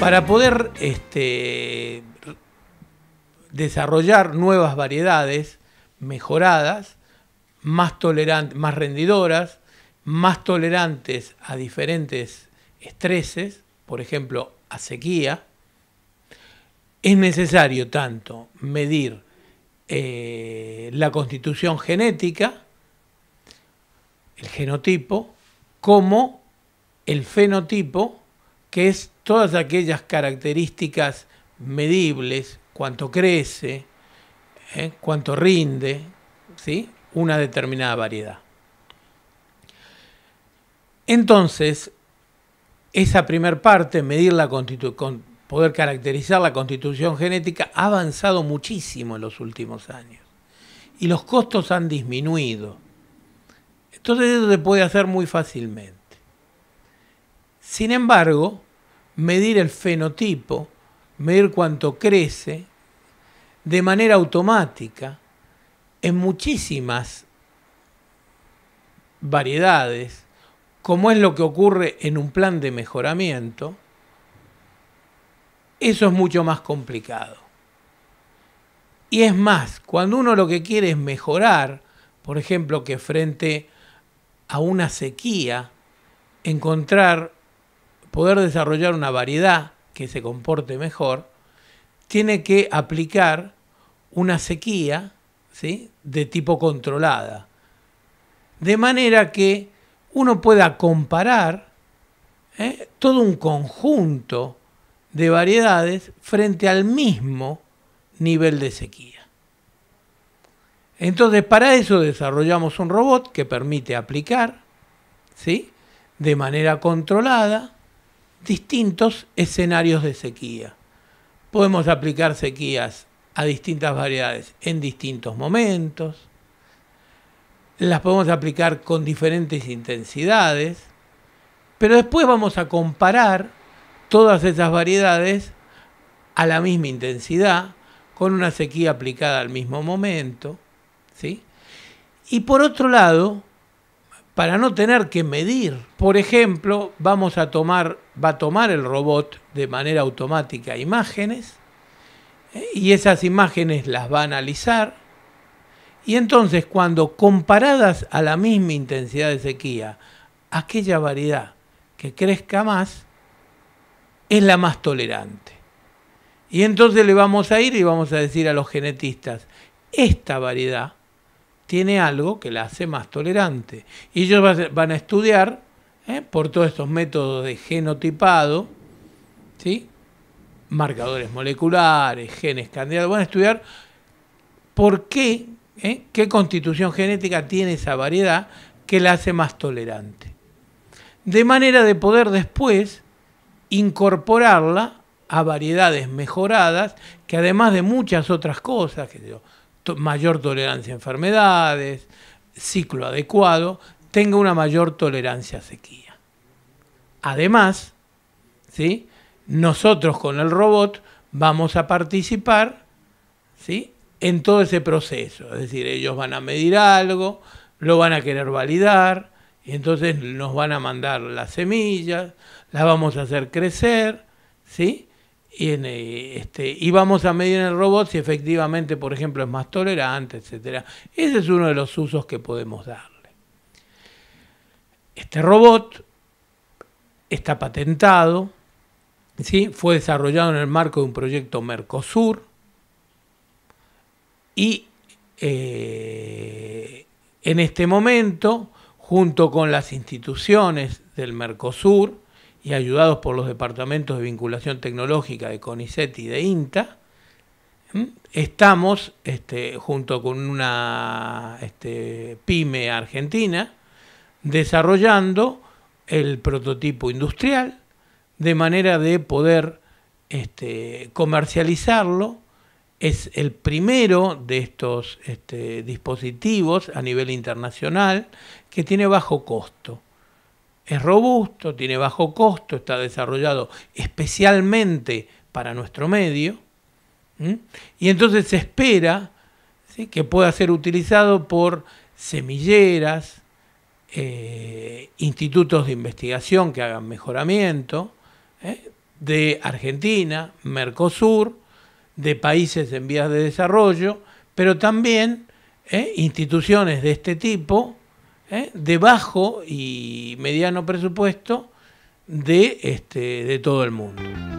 Para poder este, desarrollar nuevas variedades mejoradas, más, más rendidoras, más tolerantes a diferentes estreses, por ejemplo, a sequía, es necesario tanto medir eh, la constitución genética, el genotipo, como el fenotipo que es todas aquellas características medibles, cuánto crece, eh, cuánto rinde, ¿sí? una determinada variedad. Entonces, esa primer parte, medir la con poder caracterizar la constitución genética, ha avanzado muchísimo en los últimos años. Y los costos han disminuido. Entonces eso se puede hacer muy fácilmente. Sin embargo, medir el fenotipo, medir cuánto crece, de manera automática, en muchísimas variedades, como es lo que ocurre en un plan de mejoramiento, eso es mucho más complicado. Y es más, cuando uno lo que quiere es mejorar, por ejemplo, que frente a una sequía, encontrar poder desarrollar una variedad que se comporte mejor, tiene que aplicar una sequía ¿sí? de tipo controlada. De manera que uno pueda comparar ¿eh? todo un conjunto de variedades frente al mismo nivel de sequía. Entonces, para eso desarrollamos un robot que permite aplicar ¿sí? de manera controlada distintos escenarios de sequía. Podemos aplicar sequías a distintas variedades en distintos momentos, las podemos aplicar con diferentes intensidades, pero después vamos a comparar todas esas variedades a la misma intensidad, con una sequía aplicada al mismo momento, ¿sí? Y por otro lado, para no tener que medir. Por ejemplo, vamos a tomar, va a tomar el robot de manera automática imágenes ¿eh? y esas imágenes las va a analizar y entonces cuando comparadas a la misma intensidad de sequía, aquella variedad que crezca más es la más tolerante. Y entonces le vamos a ir y vamos a decir a los genetistas, esta variedad tiene algo que la hace más tolerante. Y ellos van a estudiar ¿eh? por todos estos métodos de genotipado, ¿sí? marcadores moleculares, genes candidatos, van a estudiar por qué, ¿eh? qué constitución genética tiene esa variedad que la hace más tolerante. De manera de poder después incorporarla a variedades mejoradas que además de muchas otras cosas, que mayor tolerancia a enfermedades, ciclo adecuado, tenga una mayor tolerancia a sequía. Además, ¿sí? nosotros con el robot vamos a participar ¿sí? en todo ese proceso. Es decir, ellos van a medir algo, lo van a querer validar, y entonces nos van a mandar las semillas, las vamos a hacer crecer, ¿sí? y vamos eh, este, a medir en el robot si efectivamente, por ejemplo, es más tolerante, etcétera. Ese es uno de los usos que podemos darle. Este robot está patentado, ¿sí? fue desarrollado en el marco de un proyecto Mercosur y eh, en este momento, junto con las instituciones del Mercosur, y ayudados por los departamentos de vinculación tecnológica de CONICET y de INTA, estamos este, junto con una este, pyme argentina desarrollando el prototipo industrial de manera de poder este, comercializarlo. Es el primero de estos dispositivos a nivel internacional que tiene bajo costo es robusto, tiene bajo costo, está desarrollado especialmente para nuestro medio, y entonces se espera que pueda ser utilizado por semilleras, eh, institutos de investigación que hagan mejoramiento, ¿eh? de Argentina, Mercosur, de países en vías de desarrollo, pero también ¿eh? instituciones de este tipo ¿eh? de bajo y mediano presupuesto de este, todo el mundo.